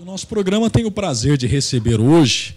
O nosso programa tem o prazer de receber hoje,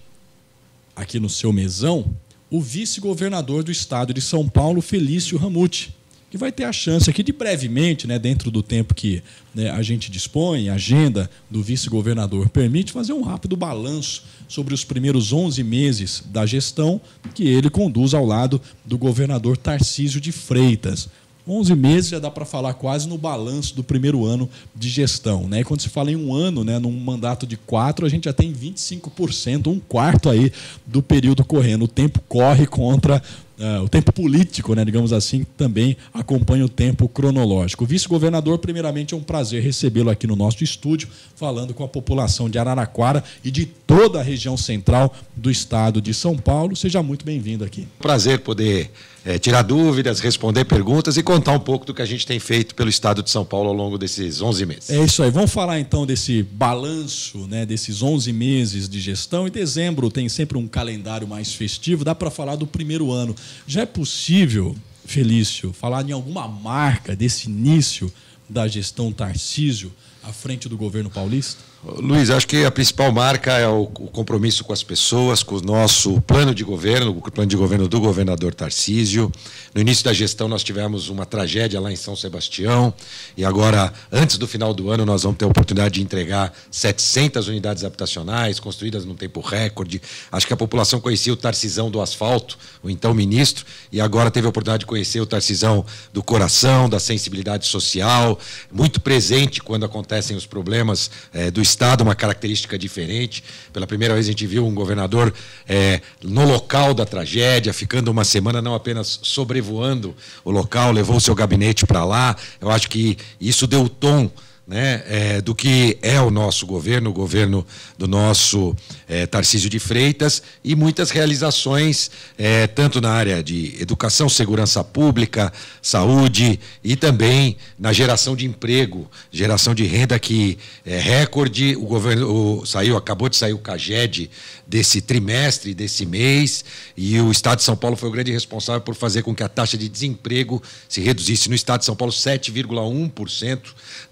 aqui no seu mesão, o vice-governador do estado de São Paulo, Felício Ramute, que vai ter a chance aqui de brevemente, né, dentro do tempo que né, a gente dispõe, a agenda do vice-governador permite, fazer um rápido balanço sobre os primeiros 11 meses da gestão que ele conduz ao lado do governador Tarcísio de Freitas. 11 meses já dá para falar quase no balanço do primeiro ano de gestão. Né? E quando se fala em um ano, né, num mandato de quatro, a gente já tem 25%, um quarto aí do período correndo. O tempo corre contra Uh, o tempo político, né, digamos assim, também acompanha o tempo cronológico. Vice-governador, primeiramente é um prazer recebê-lo aqui no nosso estúdio, falando com a população de Araraquara e de toda a região central do estado de São Paulo. Seja muito bem-vindo aqui. Prazer poder é, tirar dúvidas, responder perguntas e contar um pouco do que a gente tem feito pelo Estado de São Paulo ao longo desses 11 meses. É isso aí. Vamos falar então desse balanço, né, desses 11 meses de gestão. Em dezembro tem sempre um calendário mais festivo, dá para falar do primeiro ano. Já é possível, Felício, falar em alguma marca desse início da gestão Tarcísio à frente do governo paulista? Luiz, acho que a principal marca é o, compromisso com as pessoas, com o nosso plano de governo, o plano de governo do governador Tarcísio. No início da gestão, nós tivemos uma tragédia lá em São Sebastião, e agora, antes do final do ano, nós vamos ter a oportunidade de entregar 700 unidades habitacionais, construídas num tempo recorde. Acho que a população conhecia o Tarcisão do asfalto, o então ministro, e agora teve a oportunidade de conhecer o Tarcisão do coração, da sensibilidade social, muito presente quando acontecem os problemas é, do Estado uma característica diferente. Pela primeira vez a gente viu um governador é, no local da tragédia, ficando uma semana não apenas sobrevoando o local, levou o seu gabinete para lá. Eu acho que isso deu o tom né, é, do que é o nosso governo, o governo do nosso é, Tarcísio de Freitas e muitas realizações, é, tanto na área de educação, segurança pública, saúde e também na geração de emprego, geração de renda que é recorde. O governo o, saiu, acabou de sair o CAGED desse trimestre, desse mês, e o Estado de São Paulo foi o grande responsável por fazer com que a taxa de desemprego se reduzisse no Estado de São Paulo 7,1%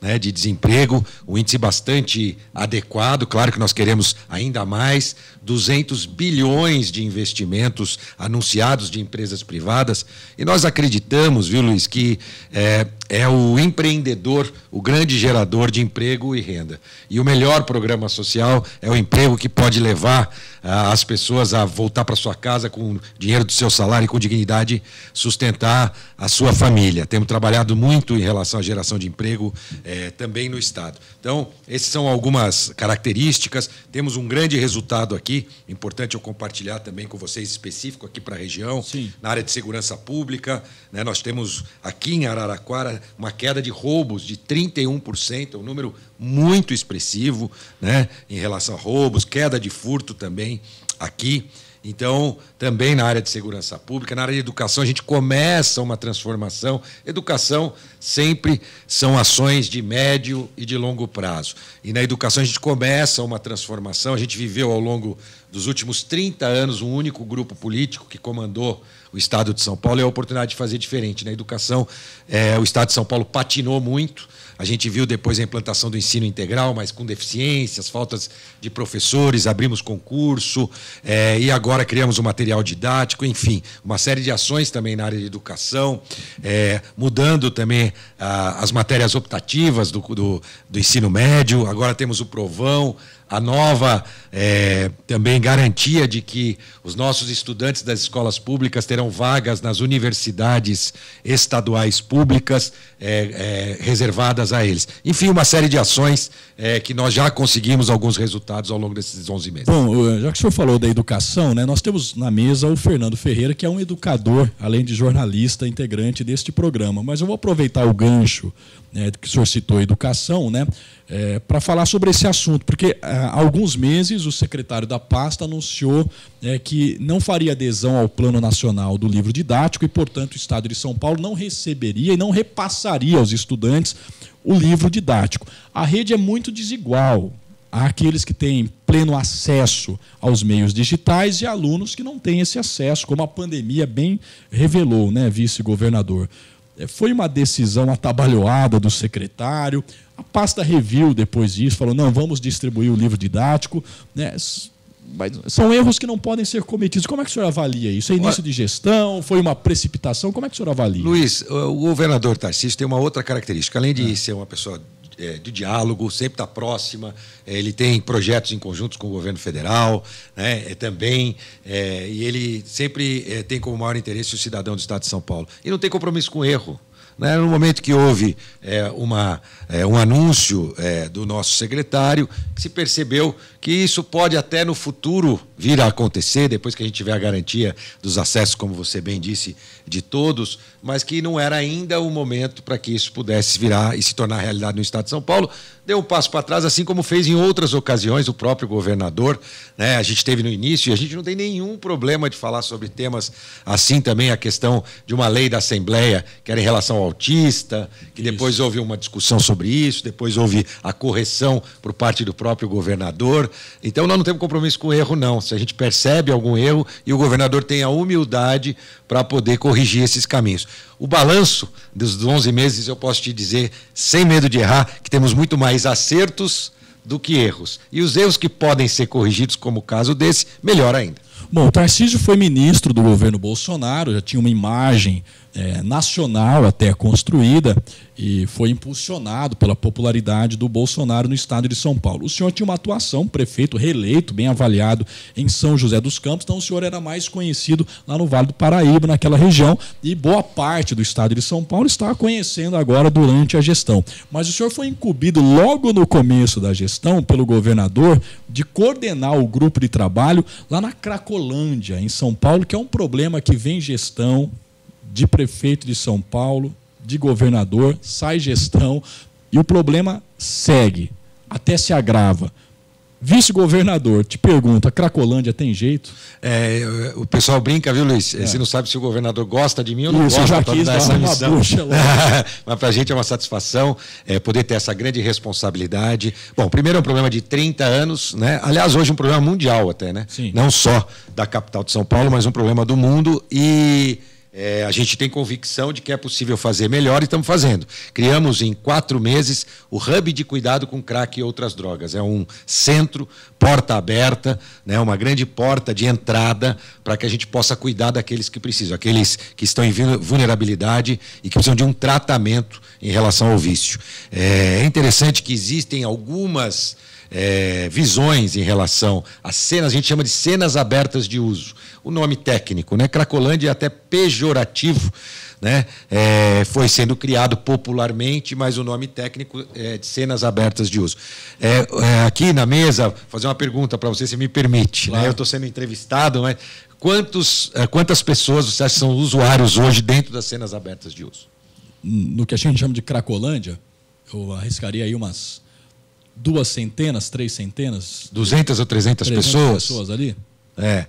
né, de desemprego, um índice bastante adequado. Claro que nós queremos ainda mais mais 200 bilhões de investimentos anunciados de empresas privadas. E nós acreditamos, viu, Luiz, que é, é o empreendedor, o grande gerador de emprego e renda. E o melhor programa social é o emprego que pode levar ah, as pessoas a voltar para sua casa com o dinheiro do seu salário e com dignidade sustentar a sua família. Temos trabalhado muito em relação à geração de emprego eh, também no Estado. Então, essas são algumas características. Temos um grande resultado aqui, importante eu compartilhar também com vocês, específico aqui para a região, Sim. na área de segurança pública. Né, nós temos aqui em Araraquara uma queda de roubos de 31%, é um número muito expressivo né? em relação a roubos, queda de furto também aqui. Então, também na área de segurança pública, na área de educação, a gente começa uma transformação. Educação sempre são ações de médio e de longo prazo. E na educação a gente começa uma transformação. A gente viveu ao longo dos últimos 30 anos um único grupo político que comandou o Estado de São Paulo é a oportunidade de fazer diferente. Na né? educação, é, o Estado de São Paulo patinou muito. A gente viu depois a implantação do ensino integral, mas com deficiências, faltas de professores, abrimos concurso é, e agora criamos o um material didático, enfim, uma série de ações também na área de educação, é, mudando também ah, as matérias optativas do, do, do ensino médio, agora temos o provão, a nova é, também garantia de que os nossos estudantes das escolas públicas terão vagas nas universidades estaduais públicas é, é, reservadas a eles. Enfim, uma série de ações é, que nós já conseguimos alguns resultados ao longo desses 11 meses. Bom, eh, já que o senhor falou da educação, né, nós temos na mesa o Fernando Ferreira, que é um educador, além de jornalista, integrante deste programa. Mas eu vou aproveitar o gancho né, que o senhor citou, educação, né? é, para falar sobre esse assunto, porque é, há alguns meses o secretário da pasta anunciou é, que não faria adesão ao Plano Nacional do Livro Didático e, portanto, o Estado de São Paulo não receberia e não repassaria aos estudantes o livro didático. A rede é muito desigual. Há aqueles que têm pleno acesso aos meios digitais e alunos que não têm esse acesso, como a pandemia bem revelou, né, vice-governador? É, foi uma decisão atabalhoada do secretário a pasta review depois disso falou: não, vamos distribuir o livro didático. Né? Mas são erros que não podem ser cometidos. Como é que o senhor avalia isso? É início de gestão? Foi uma precipitação? Como é que o senhor avalia? Luiz, o governador Tarcísio tem uma outra característica. Além de é. ser uma pessoa é, de diálogo, sempre está próxima, é, ele tem projetos em conjunto com o governo federal, né, é também, é, e ele sempre tem como maior interesse o cidadão do Estado de São Paulo. E não tem compromisso com erro. Né? No momento que houve é, uma, é, um anúncio é, do nosso secretário, que se percebeu que isso pode até no futuro vir a acontecer, depois que a gente tiver a garantia dos acessos, como você bem disse, de todos, mas que não era ainda o momento para que isso pudesse virar e se tornar realidade no Estado de São Paulo, deu um passo para trás, assim como fez em outras ocasiões o próprio governador. Né? A gente teve no início e a gente não tem nenhum problema de falar sobre temas assim também, a questão de uma lei da Assembleia, que era em relação ao autista, que depois isso. houve uma discussão sobre isso, depois houve a correção por parte do próprio governador. Então nós não temos compromisso com erro, não. Se a gente percebe algum erro e o governador tem a humildade para poder corrigir esses caminhos o balanço dos 11 meses, eu posso te dizer, sem medo de errar, que temos muito mais acertos do que erros. E os erros que podem ser corrigidos, como o caso desse, melhor ainda. Bom, o Tarcísio foi ministro do governo Bolsonaro, já tinha uma imagem é, nacional até construída e foi impulsionado pela popularidade do Bolsonaro no estado de São Paulo. O senhor tinha uma atuação, prefeito reeleito, bem avaliado em São José dos Campos, então o senhor era mais conhecido lá no Vale do Paraíba, naquela região, e boa parte do estado de São Paulo está conhecendo agora durante a gestão. Mas o senhor foi incumbido logo no começo da gestão pelo governador de coordenar o grupo de trabalho lá na Cracóvia Cracolândia, em São Paulo, que é um problema que vem gestão de prefeito de São Paulo, de governador, sai gestão, e o problema segue, até se agrava. Vice-governador, te pergunta, Cracolândia tem jeito? É, o pessoal brinca, viu, Luiz? É. Você não sabe se o governador gosta de mim ou não Isso, gosta para dar essa missão. Mas para a gente é uma satisfação é, poder ter essa grande responsabilidade. Bom, primeiro é um problema de 30 anos, né? Aliás, hoje é um problema mundial até, né? Sim. Não só da capital de São Paulo, mas um problema do mundo. E é, a gente tem convicção de que é possível fazer melhor e estamos fazendo. Criamos em quatro meses o Hub de Cuidado com Crack e Outras Drogas. É um centro, porta aberta, né, uma grande porta de entrada para que a gente possa cuidar daqueles que precisam, aqueles que estão em vulnerabilidade e que precisam de um tratamento em relação ao vício. É, é interessante que existem algumas. É, visões em relação às cenas, a gente chama de cenas abertas de uso o nome técnico, né? Cracolândia é até pejorativo, né? É, foi sendo criado popularmente, mas o nome técnico é de cenas abertas de uso. É, é, aqui na mesa, fazer uma pergunta para você, se me permite. Né? Claro. Né? Eu estou sendo entrevistado, mas quantos, é, quantas pessoas você acha que são usuários hoje dentro das cenas abertas de uso? No que a gente chama de Cracolândia, eu arriscaria aí umas duas centenas, três centenas. 200 ou 300, 300 pessoas? pessoas ali. É.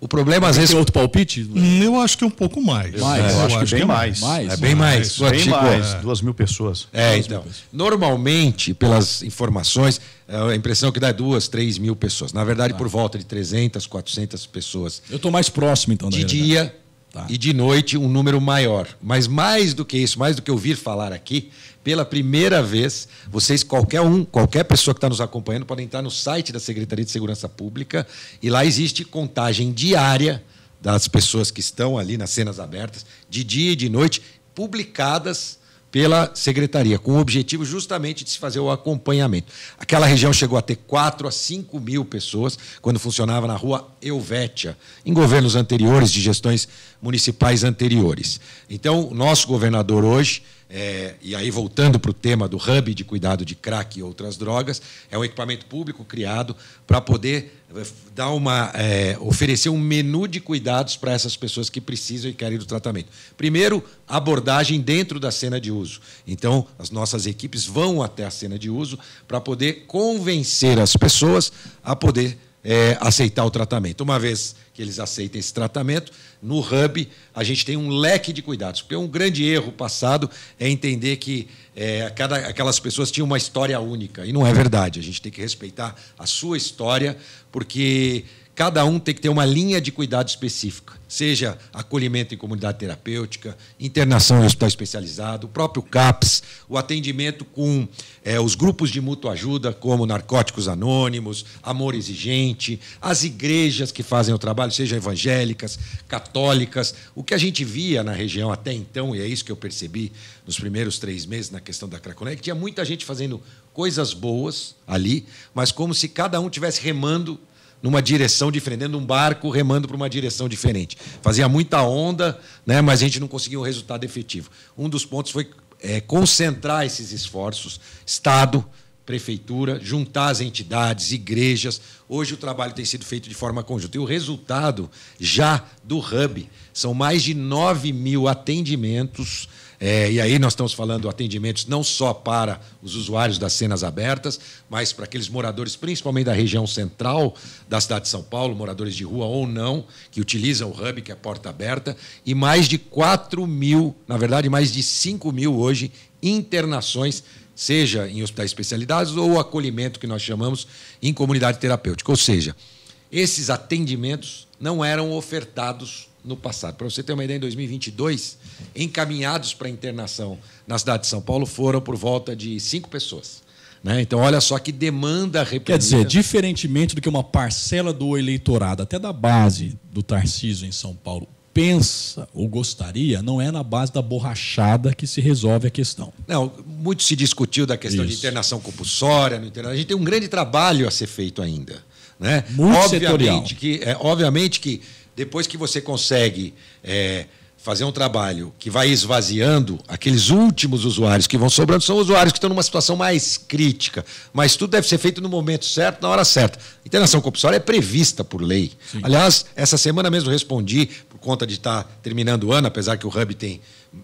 O problema às vezes. Tem outro palpite? Eu acho que é um pouco mais. mais. É, eu, eu, acho, que, bem que é mais. mais. É bem mais. mais. Bem mais. É. Duas mil pessoas. É, duas então. Pessoas. Normalmente, pelas informações, é, a impressão que dá é duas, três mil pessoas. Na verdade, ah. por volta de 300, 400 pessoas. Eu estou mais próximo, então, De dia Tá. E de noite um número maior. Mas mais do que isso, mais do que ouvir falar aqui, pela primeira vez, vocês, qualquer um, qualquer pessoa que está nos acompanhando, pode entrar no site da Secretaria de Segurança Pública e lá existe contagem diária das pessoas que estão ali nas cenas abertas, de dia e de noite, publicadas pela secretaria, com o objetivo justamente de se fazer o acompanhamento. Aquela região chegou a ter 4 a 5 mil pessoas quando funcionava na rua Elvétia, em governos anteriores, de gestões municipais anteriores. Então, o nosso governador hoje é, e aí, voltando para o tema do hub de cuidado de crack e outras drogas, é um equipamento público criado para poder eh, dar uma, é, oferecer um menu de cuidados para essas pessoas que precisam e querem do tratamento. Primeiro, abordagem dentro da cena de uso. Então, as nossas equipes vão até a cena de uso para poder convencer as pessoas a poder é, aceitar o tratamento. Uma vez que eles aceitem esse tratamento, no hub, a gente tem um leque de cuidados. Porque um grande erro passado é entender que é, cada, aquelas pessoas tinham uma história única. E não é verdade. A gente tem que respeitar a sua história, porque cada um tem que ter uma linha de cuidado específica, seja acolhimento em comunidade terapêutica, internação em hospital especializado, o próprio CAPS, o atendimento com é, os grupos de mútua ajuda, como Narcóticos Anônimos, Amor Exigente, as igrejas que fazem o trabalho, seja evangélicas, católicas. O que a gente via na região até então, e é isso que eu percebi nos primeiros três meses na questão da Craconel, é que tinha muita gente fazendo coisas boas ali, mas como se cada um tivesse remando numa direção diferente, dentro de um barco remando para uma direção diferente. Fazia muita onda, né, mas a gente não conseguia um resultado efetivo. Um dos pontos foi é, concentrar esses esforços, Estado, prefeitura, juntar as entidades, igrejas. Hoje o trabalho tem sido feito de forma conjunta. E o resultado já do Hub são mais de 9 mil atendimentos. É, e aí nós estamos falando atendimentos não só para os usuários das cenas abertas, mas para aqueles moradores, principalmente da região central da cidade de São Paulo, moradores de rua ou não, que utilizam o Hub, que é a porta aberta, e mais de 4 mil, na verdade, mais de 5 mil hoje, internações seja em hospitais especializados ou acolhimento que nós chamamos em comunidade terapêutica. Ou seja, esses atendimentos não eram ofertados no passado. Para você ter uma ideia, em 2022, encaminhados para internação na cidade de São Paulo foram por volta de cinco pessoas. Né? Então, olha só que demanda reprimida. Quer dizer, diferentemente do que uma parcela do eleitorado, até da base do Tarcísio em São Paulo, pensa ou gostaria, não é na base da borrachada que se resolve a questão. Não, muito se discutiu da questão Isso. de internação compulsória, a gente tem um grande trabalho a ser feito ainda. Né? Muito obviamente setorial. Que, é, obviamente que depois que você consegue é, fazer um trabalho que vai esvaziando, aqueles últimos usuários que vão sobrando são usuários que estão numa situação mais crítica. Mas tudo deve ser feito no momento certo, na hora certa. internação compulsória é prevista por lei. Sim. Aliás, essa semana mesmo respondi por conta de estar tá terminando o ano, apesar que o Hub tem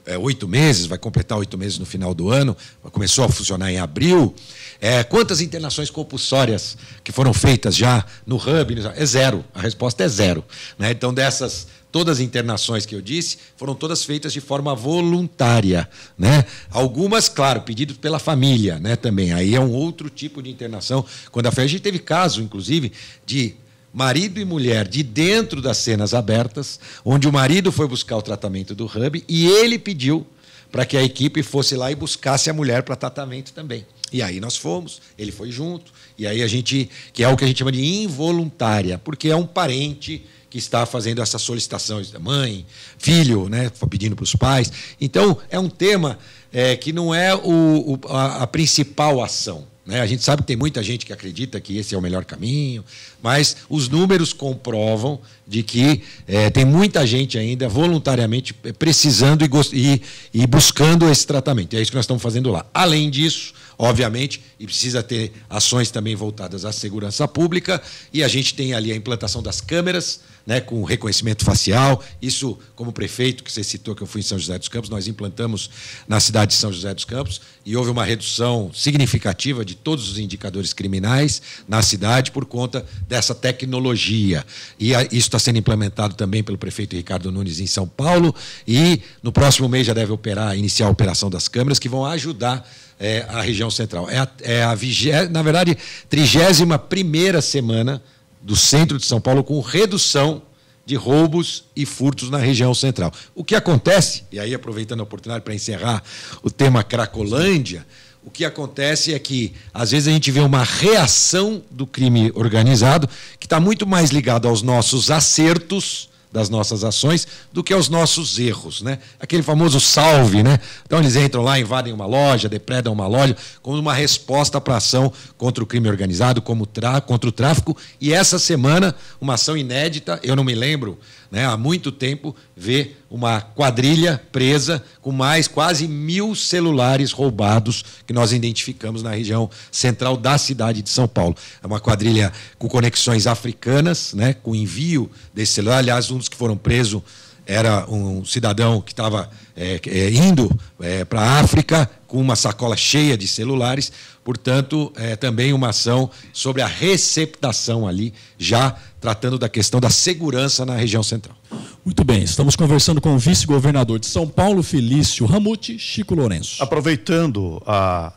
é, oito é, meses, vai completar oito meses no final do ano, começou a funcionar em abril. É, quantas internações compulsórias que foram feitas já no Hub? É zero, a resposta é zero. Né? Então, dessas todas as internações que eu disse foram todas feitas de forma voluntária, né? Algumas, claro, pedido pela família, né? Também aí é um outro tipo de internação. Quando a, a gente teve caso, inclusive, de marido e mulher de dentro das cenas abertas, onde o marido foi buscar o tratamento do Hub e ele pediu para que a equipe fosse lá e buscasse a mulher para tratamento também. E aí nós fomos, ele foi junto, e aí a gente, que é o que a gente chama de involuntária, porque é um parente que está fazendo essas solicitações, da mãe, filho, né, pedindo para os pais. Então, é um tema é, que não é o, o, a, a principal ação. Né? A gente sabe que tem muita gente que acredita que esse é o melhor caminho, mas os números comprovam de que é, tem muita gente ainda voluntariamente precisando e, e, e buscando esse tratamento. é isso que nós estamos fazendo lá. Além disso, obviamente, e precisa ter ações também voltadas à segurança pública, e a gente tem ali a implantação das câmeras né, com reconhecimento facial. Isso, como prefeito, que você citou que eu fui em São José dos Campos, nós implantamos na cidade de São José dos Campos e houve uma redução significativa de todos os indicadores criminais na cidade por conta dessa tecnologia. E isso está sendo implementado também pelo prefeito Ricardo Nunes em São Paulo e no próximo mês já deve operar, iniciar a operação das câmeras que vão ajudar é, a região central. É a, é a na verdade, 31 primeira semana do centro de São Paulo com redução de roubos e furtos na região central. O que acontece, e aí aproveitando a oportunidade para encerrar o tema Cracolândia, o que acontece é que, às vezes, a gente vê uma reação do crime organizado que está muito mais ligado aos nossos acertos das nossas ações do que aos nossos erros, né? Aquele famoso salve, né? Então eles entram lá, invadem uma loja, depredam uma loja, como uma resposta para a ação contra o crime organizado, como contra o tráfico. E essa semana, uma ação inédita, eu não me lembro né, há muito tempo vê uma quadrilha presa com mais quase mil celulares roubados que nós identificamos na região central da cidade de São Paulo. É uma quadrilha com conexões africanas, né, com envio desse celular. Aliás, um dos que foram presos era um cidadão que estava é, é, indo é, para a África com uma sacola cheia de celulares, portanto, é, também uma ação sobre a receptação ali, já tratando da questão da segurança na região central. Muito bem, estamos conversando com o vice-governador de São Paulo, Felício Ramute, Chico Lourenço. Aproveitando a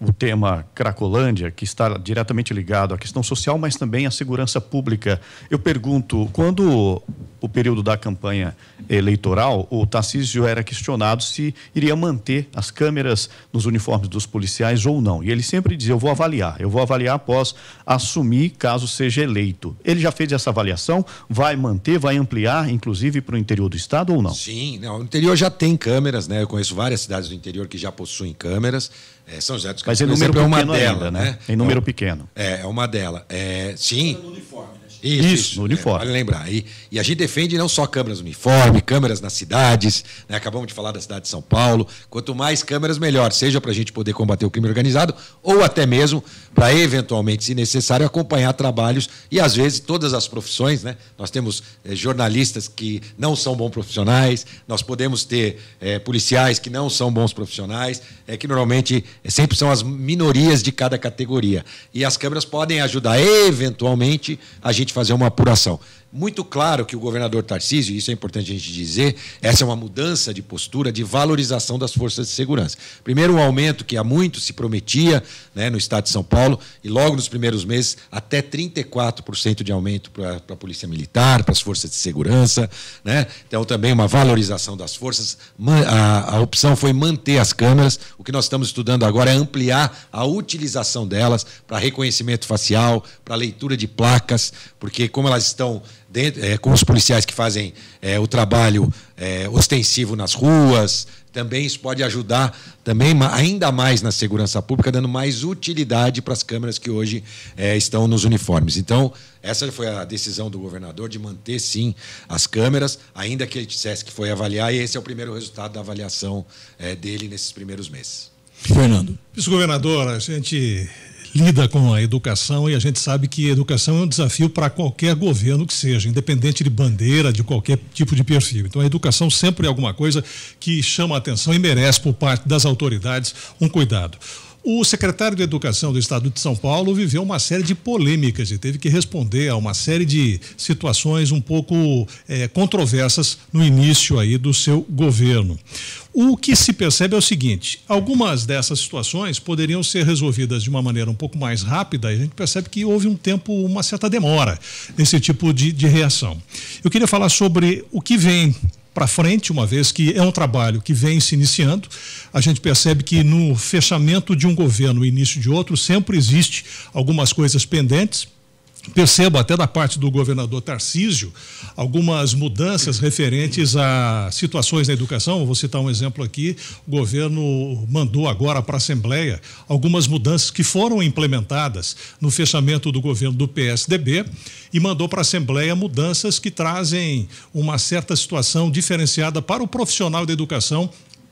o tema Cracolândia, que está diretamente ligado à questão social, mas também à segurança pública. Eu pergunto, quando o período da campanha eleitoral, o Tarcísio era questionado se iria manter as câmeras nos uniformes dos policiais ou não. E ele sempre dizia: Eu vou avaliar, eu vou avaliar após assumir caso seja eleito. Ele já fez essa avaliação? Vai manter, vai ampliar, inclusive para o interior do estado ou não? Sim, não, o interior já tem câmeras, né? Eu conheço várias cidades do interior que já possuem câmeras. É, São José dos Campos, Mas em número exemplo, pequeno é uma dela, ainda, né? né? Em número é pequeno. É, é uma dela. É, sim. No uniforme, né, Isso, isso, no uniforme. É, vale lembrar. E, e, a gente defende não só câmeras no uniforme, câmeras nas cidades, né? acabamos de falar da cidade de São Paulo. Quanto mais câmeras, melhor, seja para a gente poder combater o crime organizado ou até mesmo para eventualmente, se necessário, acompanhar trabalhos e às vezes todas as profissões, né? Nós temos eh, jornalistas que não são bons profissionais, nós podemos ter eh, policiais que não são bons profissionais, é que normalmente sempre são as minorias de cada categoria. E as câmeras podem ajudar eventualmente a gente fazer uma apuração. Muito claro que o governador Tarcísio, e isso é importante a gente dizer, essa é uma mudança de postura de valorização das forças de segurança. Primeiro, um aumento que há muito se prometia né, no estado de São Paulo, e logo nos primeiros meses, até 34% de aumento para a Polícia Militar, para as forças de segurança. Né? Então, também uma valorização das forças. A, a opção foi manter as câmeras. O que nós estamos estudando agora é ampliar a utilização delas para reconhecimento facial, para leitura de placas, porque como elas estão dentro, é, com os policiais que fazem é, o trabalho é, ostensivo nas ruas. Também isso pode ajudar também ainda mais na segurança pública, dando mais utilidade para as câmeras que hoje é, estão nos uniformes. Então, essa foi a decisão do governador de manter sim as câmeras, ainda que ele dissesse que foi avaliar, e esse é o primeiro resultado da avaliação é, dele nesses primeiros meses. Fernando. Vice-governador, a gente lida com a educação e a gente sabe que educação é um desafio para qualquer governo que seja, independente de bandeira, de qualquer tipo de perfil. Então, a educação sempre é alguma coisa que chama a atenção e merece, por parte das autoridades, um cuidado. O secretário de Educação do Estado de São Paulo viveu uma série de polêmicas e teve que responder a uma série de situações um pouco é, controversas no início aí do seu governo. O que se percebe é o seguinte: algumas dessas situações poderiam ser resolvidas de uma maneira um pouco mais rápida, e a gente percebe que houve um tempo, uma certa demora nesse tipo de, de reação. Eu queria falar sobre o que vem para frente, uma vez que é um trabalho que vem se iniciando. A gente percebe que no fechamento de um governo e início de outro sempre existe algumas coisas pendentes percebo até da parte do governador Tarcísio algumas mudanças referentes a situações na educação. Vou citar um exemplo aqui: o governo mandou agora para a Assembleia algumas mudanças que foram implementadas no fechamento do governo do PSDB e mandou para a Assembleia mudanças que trazem uma certa situação diferenciada para o profissional da educação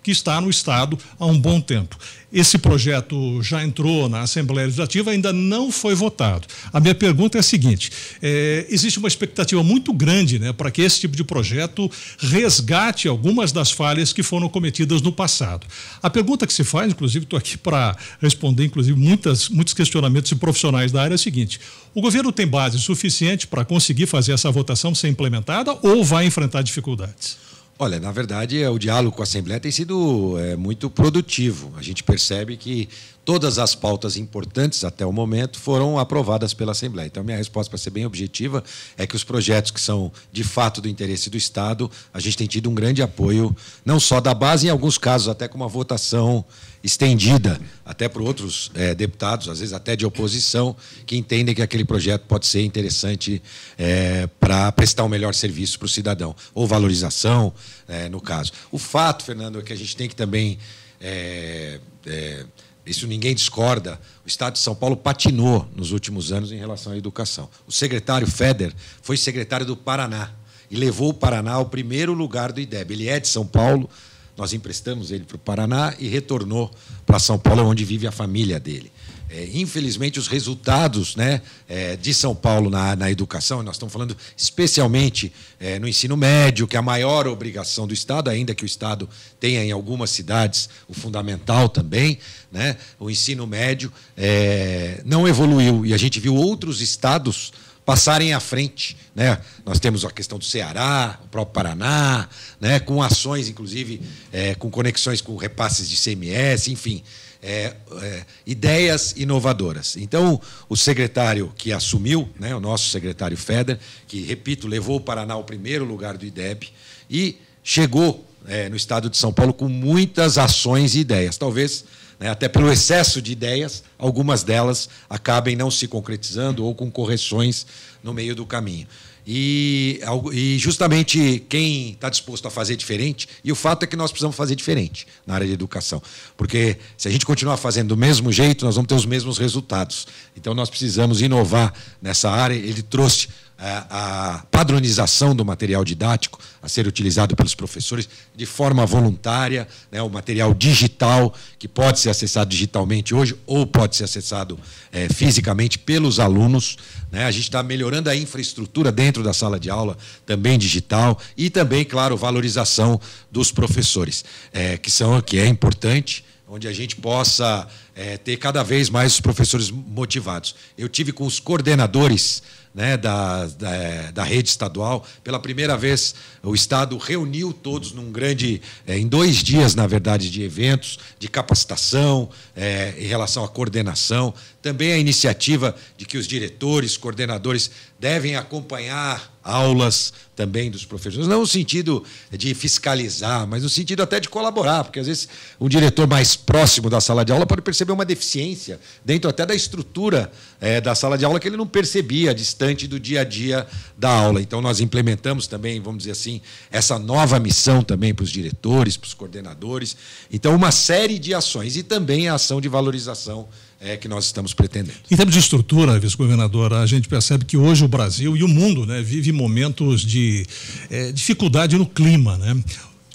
que está no Estado há um bom tempo. Esse projeto já entrou na Assembleia Legislativa, ainda não foi votado. A minha pergunta é a seguinte: é, existe uma expectativa muito grande né, para que esse tipo de projeto resgate algumas das falhas que foram cometidas no passado. A pergunta que se faz, inclusive, estou aqui para responder, inclusive, muitas, muitos questionamentos de profissionais da área é a seguinte: o governo tem base suficiente para conseguir fazer essa votação ser implementada ou vai enfrentar dificuldades? Olha, na verdade, é, o diálogo com a Assembleia tem sido é, muito produtivo. A gente percebe que todas as pautas importantes até o momento foram aprovadas pela Assembleia. Então, minha resposta, para ser bem objetiva, é que os projetos que são de fato do interesse do Estado, a gente tem tido um grande apoio, não só da base, em alguns casos até com uma votação estendida até para outros é, deputados, às vezes até de oposição, que entendem que aquele projeto pode ser interessante é, para prestar um melhor serviço para o cidadão, ou valorização, é, no caso. O fato, Fernando, é que a gente tem que também. É, é, isso ninguém discorda. O Estado de São Paulo patinou nos últimos anos em relação à educação. O secretário Feder foi secretário do Paraná e levou o Paraná ao primeiro lugar do IDEB. Ele é de São Paulo, nós emprestamos ele para o Paraná e retornou para São Paulo, onde vive a família dele. É, infelizmente, os resultados né, é, de São Paulo na, na educação, nós estamos falando especialmente é, no ensino médio, que é a maior obrigação do Estado, ainda que o Estado tenha em algumas cidades o fundamental também, né, o ensino médio é, não evoluiu. E a gente viu outros estados passarem à frente. Né? Nós temos a questão do Ceará, o próprio Paraná, né? com ações, inclusive, é, com conexões com repasses de CMS, enfim. É, é, ideias inovadoras. Então, o secretário que assumiu, né, o nosso secretário Feder, que, repito, levou o Paraná ao primeiro lugar do IDEB e chegou é, no estado de São Paulo com muitas ações e ideias. Talvez né, até pelo excesso de ideias, algumas delas acabem não se concretizando ou com correções no meio do caminho. E, e justamente quem está disposto a fazer diferente, e o fato é que nós precisamos fazer diferente na área de educação. Porque se a gente continuar fazendo do mesmo jeito, nós vamos ter os mesmos resultados. Então nós precisamos inovar nessa área. Ele trouxe é, a padronização do material didático a ser utilizado pelos professores de forma voluntária, né, o material digital, que pode ser acessado digitalmente hoje ou pode ser acessado é, fisicamente pelos alunos. Né, a gente está melhorando a infraestrutura dentro da sala de aula, também digital, e também, claro, valorização dos professores, é, que, são, que é importante, onde a gente possa é, ter cada vez mais os professores motivados. Eu tive com os coordenadores né, da, da, da, rede estadual, pela primeira vez o Estado reuniu todos num grande, é, em dois dias, na verdade, de eventos, de capacitação é, em relação à coordenação. Também a iniciativa de que os diretores, coordenadores devem acompanhar aulas também dos professores, não no sentido de fiscalizar, mas no sentido até de colaborar, porque às vezes um diretor mais próximo da sala de aula pode perceber percebeu uma deficiência dentro até da estrutura é, da sala de aula que ele não percebia, distante do dia a dia da aula. Então, nós implementamos também, vamos dizer assim, essa nova missão também para os diretores, para os coordenadores. Então, uma série de ações e também a ação de valorização é que nós estamos pretendendo. Em termos de estrutura, vice-governadora, a gente percebe que hoje o Brasil e o mundo né, vive momentos de é, dificuldade no clima. Né?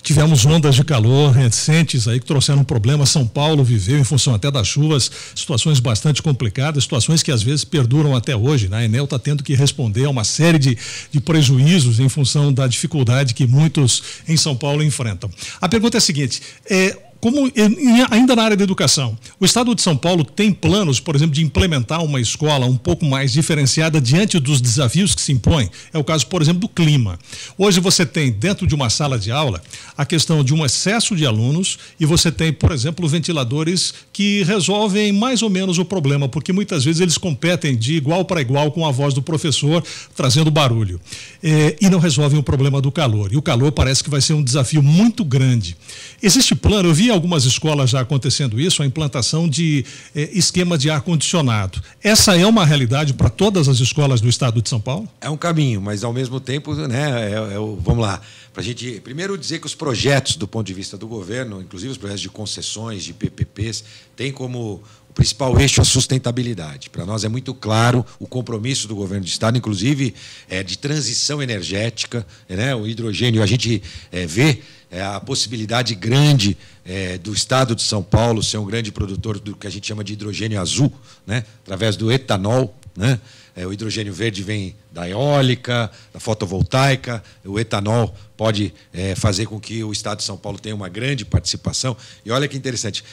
Tivemos ondas de calor recentes aí que trouxeram problemas. São Paulo viveu, em função até das chuvas, situações bastante complicadas, situações que às vezes perduram até hoje. Né? A Enel está tendo que responder a uma série de, de prejuízos em função da dificuldade que muitos em São Paulo enfrentam. A pergunta é a seguinte: é, como ainda na área da educação, o Estado de São Paulo tem planos, por exemplo, de implementar uma escola um pouco mais diferenciada diante dos desafios que se impõem. É o caso, por exemplo, do clima. Hoje você tem dentro de uma sala de aula a questão de um excesso de alunos e você tem, por exemplo, ventiladores que resolvem mais ou menos o problema, porque muitas vezes eles competem de igual para igual com a voz do professor trazendo barulho é, e não resolvem o problema do calor. E o calor parece que vai ser um desafio muito grande. Existe plano, eu vi algumas escolas já acontecendo isso, a implantação de eh, esquema de ar-condicionado. Essa é uma realidade para todas as escolas do estado de São Paulo? É um caminho, mas ao mesmo tempo, né, é, é, vamos lá, para a gente primeiro dizer que os projetos, do ponto de vista do governo, inclusive os projetos de concessões, de PPPs, têm como o principal eixo a sustentabilidade. Para nós é muito claro o compromisso do governo do Estado, inclusive é, de transição energética, né? o hidrogênio, a gente é, vê é, a possibilidade grande é, do estado de São Paulo ser um grande produtor do que a gente chama de hidrogênio azul, né? através do etanol. Né? É, o hidrogênio verde vem da eólica, da fotovoltaica, o etanol pode é, fazer com que o estado de São Paulo tenha uma grande participação. E olha que interessante,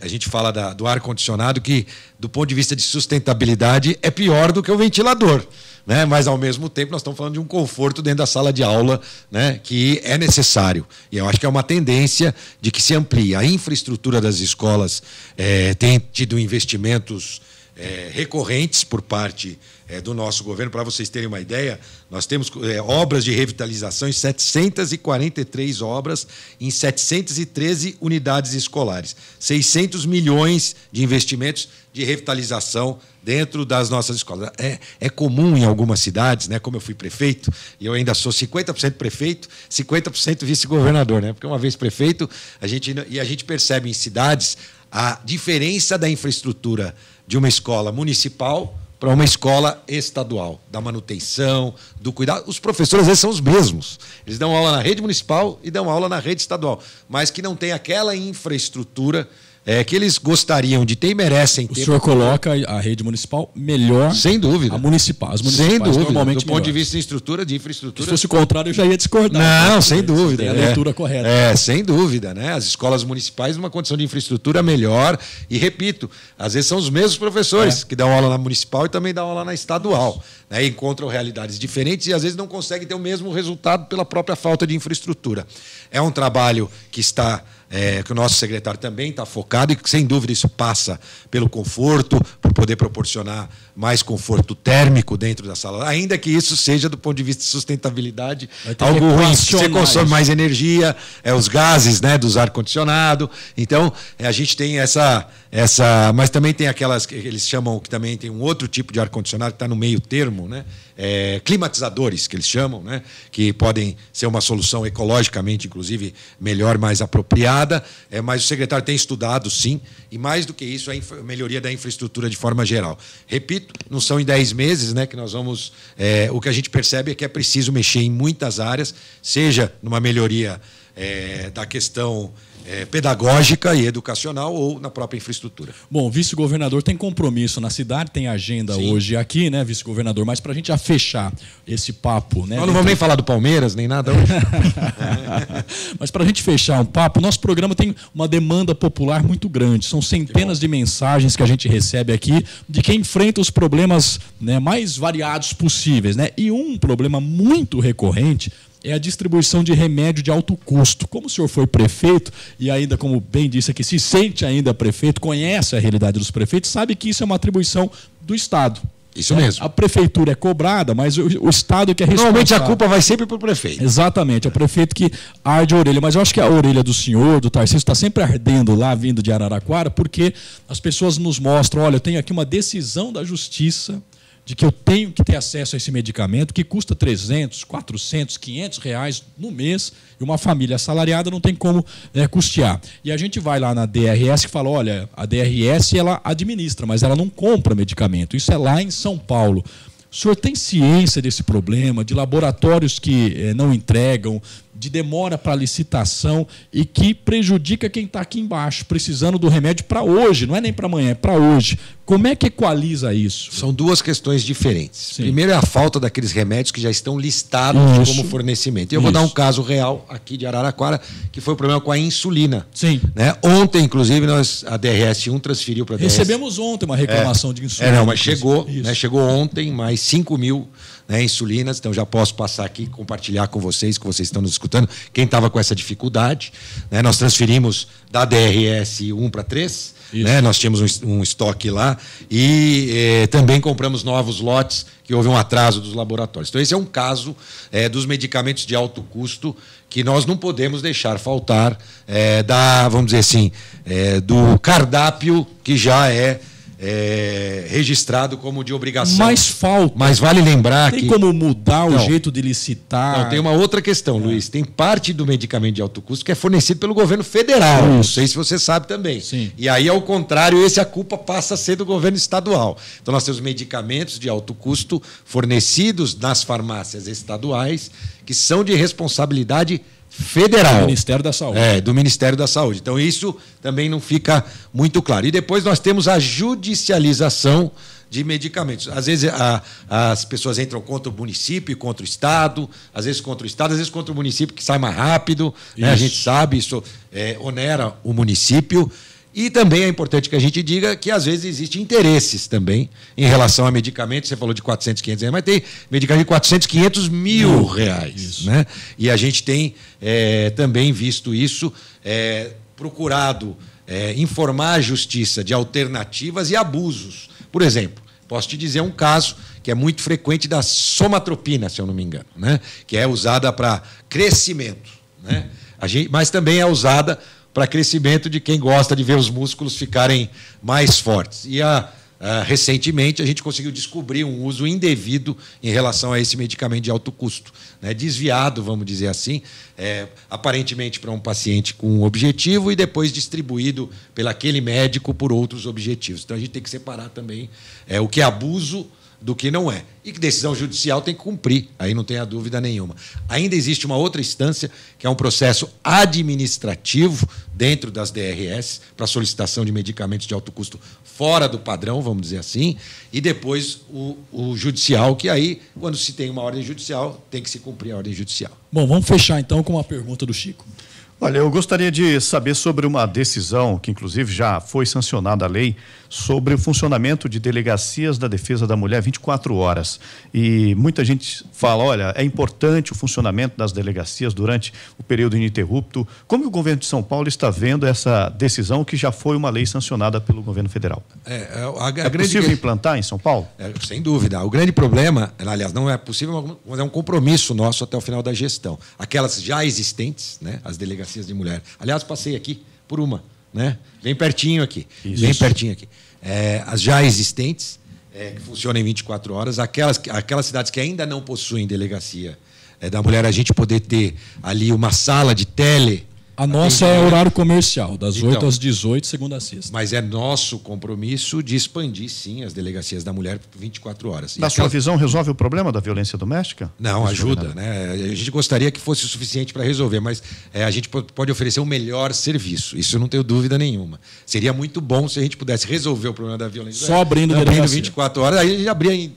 a gente fala da, do ar-condicionado, que do ponto de vista de sustentabilidade é pior do que o ventilador. Né? Mas ao mesmo tempo nós estamos falando de um conforto dentro da sala de aula, né? Que é necessário. E eu acho que é uma tendência de que se ampliar a infraestrutura das escolas é, tem tido investimentos é, recorrentes por parte é, do nosso governo. Para vocês terem uma ideia, nós temos é, obras de revitalização em 743 obras em 713 unidades escolares. 600 milhões de investimentos de revitalização dentro das nossas escolas. É, é comum em algumas cidades, né, como eu fui prefeito, e eu ainda sou 50% prefeito, 50% vice-governador, né? Porque uma vez prefeito, a gente e a gente percebe em cidades a diferença da infraestrutura de uma escola municipal para uma escola estadual, da manutenção, do cuidado. Os professores, às vezes, são os mesmos. Eles dão aula na rede municipal e dão aula na rede estadual, mas que não tem aquela infraestrutura é, que eles gostariam de ter e merecem ter. O senhor coloca a rede municipal melhor. Sem dúvida. A municipal. As municipais sem dúvida. Do ponto de vista de estrutura, de infraestrutura. Se fosse o contrário, eu já ia discordar. Não, né? sem dúvida. É a leitura correta. É, sem dúvida. né? As escolas municipais numa condição de infraestrutura melhor. E repito, às vezes são os mesmos professores é. que dão aula na municipal e também dão aula na estadual. Né? Encontram realidades diferentes e às vezes não conseguem ter o mesmo resultado pela própria falta de infraestrutura. É um trabalho que está é, que o nosso secretário também está focado e que, sem dúvida, isso passa pelo conforto, por poder proporcionar mais conforto térmico dentro da sala. Ainda que isso seja, do ponto de vista de sustentabilidade, algo ruim. Você consome mais energia, é, os gases né, dos ar-condicionado. Então, é, a gente tem essa essa, mas também tem aquelas que eles chamam, que também tem um outro tipo de ar-condicionado que está no meio termo, né? É, climatizadores, que eles chamam, né? que podem ser uma solução ecologicamente, inclusive, melhor, mais apropriada. É, mas o secretário tem estudado, sim, e mais do que isso, a melhoria da infraestrutura de forma geral. Repito, não são em 10 meses né, que nós vamos. É, o que a gente percebe é que é preciso mexer em muitas áreas, seja numa melhoria é, da questão é, pedagógica e educacional ou na própria infraestrutura. Bom, vice-governador tem compromisso na cidade, tem agenda Sim. hoje aqui, né, vice-governador? Mas para a gente já fechar esse papo, né? Nós não vamos nem falar do Palmeiras, nem nada hoje. Mas para a gente fechar um papo, nosso programa tem uma demanda popular muito grande. São centenas de mensagens que a gente recebe aqui de quem enfrenta os problemas né, mais variados possíveis, né? E um problema muito recorrente é a distribuição de remédio de alto custo. Como o senhor foi prefeito, e ainda, como bem disse aqui, se sente ainda prefeito, conhece a realidade dos prefeitos, sabe que isso é uma atribuição do Estado. Isso né? mesmo. A prefeitura é cobrada, mas o, o Estado é que é responsável. Normalmente a culpa vai sempre para o prefeito. Exatamente, é o prefeito que arde a orelha. Mas eu acho que a orelha do senhor, do Tarcísio, está sempre ardendo lá, vindo de Araraquara, porque as pessoas nos mostram: olha, eu tenho aqui uma decisão da justiça de que eu tenho que ter acesso a esse medicamento que custa 300, 400, 500 reais no mês e uma família assalariada não tem como é, custear. E a gente vai lá na DRS que fala, olha, a DRS ela administra, mas ela não compra medicamento. Isso é lá em São Paulo. O senhor tem ciência desse problema, de laboratórios que é, não entregam, de demora para licitação e que prejudica quem está aqui embaixo, precisando do remédio para hoje, não é nem para amanhã, é para hoje. Como é que equaliza isso? São duas questões diferentes. Sim. Primeiro é a falta daqueles remédios que já estão listados isso. como fornecimento. E eu isso. vou dar um caso real aqui de Araraquara, que foi o problema com a insulina. Sim. Né? Ontem, inclusive, nós a DRS1 transferiu para a DRS. Recebemos ontem uma reclamação é. de insulina. É, não, mas chegou, né? chegou ontem mais 5 mil né, insulinas. Então já posso passar aqui compartilhar com vocês, que vocês estão nos escutando, quem estava com essa dificuldade. Né, nós transferimos da DRS 1 para 3. Né, nós tínhamos um, um, estoque lá e eh, também compramos novos lotes que houve um atraso dos laboratórios. Então, esse é um caso eh, dos medicamentos de alto custo que nós não podemos deixar faltar eh, da, vamos dizer assim, do cardápio que já é é, registrado como de obrigação. Mas falta. Mas vale lembrar tem que. Tem como mudar não, o jeito de licitar. Não, tem uma outra questão, é. Luiz. Tem parte do medicamento de alto custo que é fornecido pelo governo federal. Não sei se você sabe também. Sim. E aí, ao contrário, esse a culpa passa a ser do governo estadual. Então, nós temos medicamentos de alto custo fornecidos nas farmácias estaduais que são de responsabilidade federal federal. Do Ministério da Saúde. É, do Ministério da Saúde. Então isso também não fica muito claro. E depois nós temos a judicialização de medicamentos. Às vezes a, as pessoas entram contra o município, contra o Estado, às vezes contra o Estado, às vezes contra o município que sai mais rápido. Né? A gente sabe, isso é, onera o município. E também é importante que a gente diga que às vezes existem interesses também em relação a medicamentos. Você falou de 400, 500 reais, mas tem medicamento de 400, 500 mil reais. Né? E a gente tem é, também visto isso, é, procurado é, informar a justiça de alternativas e abusos. Por exemplo, posso te dizer um caso que é muito frequente da somatropina, se eu não me engano, né? que é usada para crescimento. Né? Gente, mas também é usada para crescimento de quem gosta de ver os músculos ficarem mais fortes. E a, ah, a, ah, recentemente a gente conseguiu descobrir um uso indevido em relação a esse medicamento de alto custo, né? desviado, vamos dizer assim, é, aparentemente para um paciente com um objetivo e depois distribuído pelaquele médico por outros objetivos. Então a gente tem que separar também é, o que é abuso do que não é. E que decisão judicial tem que cumprir, aí não tenha dúvida nenhuma. Ainda existe uma outra instância, que é um processo administrativo dentro das DRS, para solicitação de medicamentos de alto custo fora do padrão, vamos dizer assim, e depois o, o judicial, que aí, quando se tem uma ordem judicial, tem que se cumprir a ordem judicial. Bom, vamos fechar então com uma pergunta do Chico. Olha, eu gostaria de saber sobre uma decisão que, inclusive, já foi sancionada a lei sobre o funcionamento de delegacias da defesa da mulher 24 horas. E muita gente fala: olha, é importante o funcionamento das delegacias durante o período ininterrupto. Como o governo de São Paulo está vendo essa decisão que já foi uma lei sancionada pelo governo federal? É, a, é, a, é possível grande... implantar em São Paulo? É, sem dúvida. O grande problema, aliás, não é possível, mas é um compromisso nosso até o final da gestão. Aquelas já existentes, né, as delegacias de mulher. Aliás, passei aqui por uma né? Bem pertinho aqui. Isso. Bem pertinho aqui. É, as já existentes, é, que funcionam em 24 horas, aquelas, aquelas cidades que ainda não possuem delegacia é, da mulher, a gente poder ter ali uma sala de tele a tá nossa é horário comercial, das então, 8 às 18, segunda a sexta. Mas é nosso compromisso de expandir, sim, as delegacias da mulher 24 horas. E Na aquela... sua visão, resolve o problema da violência doméstica? Não, ajuda. Né? A gente gostaria que fosse o suficiente para resolver, mas é, a gente pode oferecer o um melhor serviço. Isso eu não tenho dúvida nenhuma. Seria muito bom se a gente pudesse resolver o problema da violência Só abrindo, não, abrindo 24 horas, aí já, abria,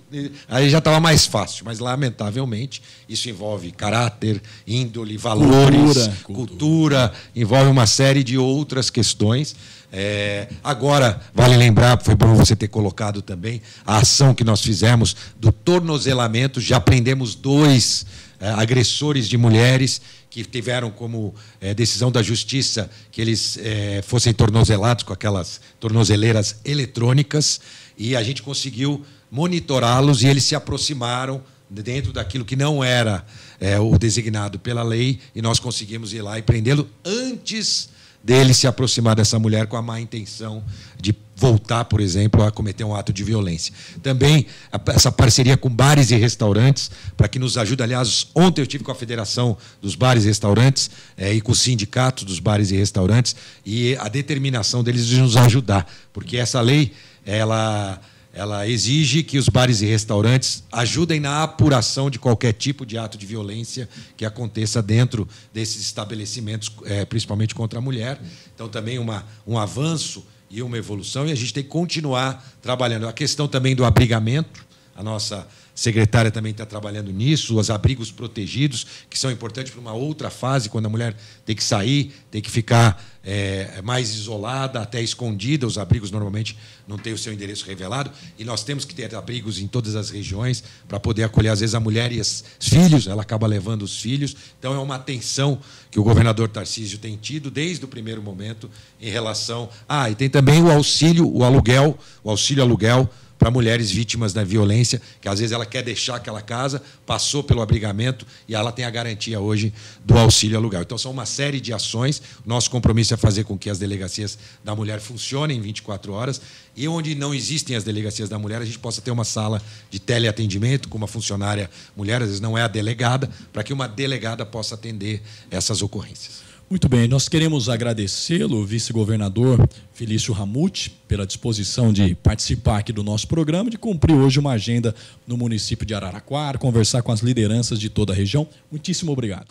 aí já estava mais fácil. Mas, lamentavelmente, isso envolve caráter, índole, valores, cultura, cultura envolve uma série de outras questões. É, agora, vale lembrar, foi bom você ter colocado também, a ação que nós fizemos do tornozelamento, já prendemos dois é, agressores de mulheres que tiveram como é, decisão da justiça que eles é, fossem tornozelados com aquelas tornozeleiras eletrônicas, e a gente conseguiu monitorá-los e eles se aproximaram dentro daquilo que não era é, o designado pela lei, e nós conseguimos ir lá e prendê-lo antes dele se aproximar dessa mulher com a má intenção de voltar, por exemplo, a cometer um ato de violência. Também essa parceria com bares e restaurantes, para que nos ajude. Aliás, ontem eu tive com a Federação dos Bares e Restaurantes é, e com o sindicato dos bares e restaurantes, e a determinação deles de nos ajudar, porque essa lei, ela ela exige que os bares e restaurantes ajudem na apuração de qualquer tipo de ato de violência que aconteça dentro desses estabelecimentos, é, principalmente contra a mulher. Então, também uma, um avanço e uma evolução, e a gente tem que continuar trabalhando. A questão também do abrigamento, a nossa secretária também está trabalhando nisso, os abrigos protegidos, que são importantes para uma outra fase, quando a mulher tem que sair, tem que ficar é, mais isolada, até escondida. Os abrigos normalmente não têm o seu endereço revelado. E nós temos que ter abrigos em todas as regiões para poder acolher, às vezes, a mulher e os filhos. Ela acaba levando os filhos. Então, é uma atenção que o governador Tarcísio tem tido desde o primeiro momento em relação. Ah, e tem também o auxílio, o aluguel, o auxílio aluguel para mulheres vítimas da violência, que às vezes ela quer deixar aquela casa, passou pelo abrigamento e ela tem a garantia hoje do auxílio aluguel. Então, são uma série de ações. Nosso compromisso é fazer com que as delegacias da mulher funcionem 24 horas e onde não existem as delegacias da mulher, a gente possa ter uma sala de teleatendimento com uma funcionária mulher, às vezes não é a delegada, para que uma delegada possa atender essas ocorrências. Muito bem, nós queremos agradecê-lo, vice-governador Felício Ramute, pela disposição de participar aqui do nosso programa, de cumprir hoje uma agenda no município de Araraquara, conversar com as lideranças de toda a região. Muitíssimo obrigado.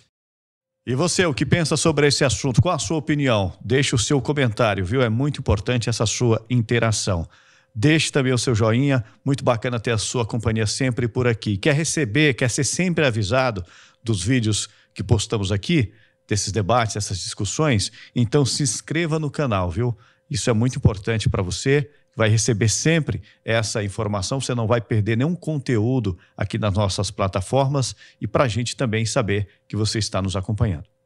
E você, o que pensa sobre esse assunto? Qual a sua opinião? Deixe o seu comentário, viu? É muito importante essa sua interação. Deixe também o seu joinha, muito bacana ter a sua companhia sempre por aqui. Quer receber, quer ser sempre avisado dos vídeos que postamos aqui? desses debates, dessas discussões, então se inscreva no canal, viu? Isso é muito importante para você. Vai receber sempre essa informação, você não vai perder nenhum conteúdo aqui nas nossas plataformas e para a gente também saber que você está nos acompanhando.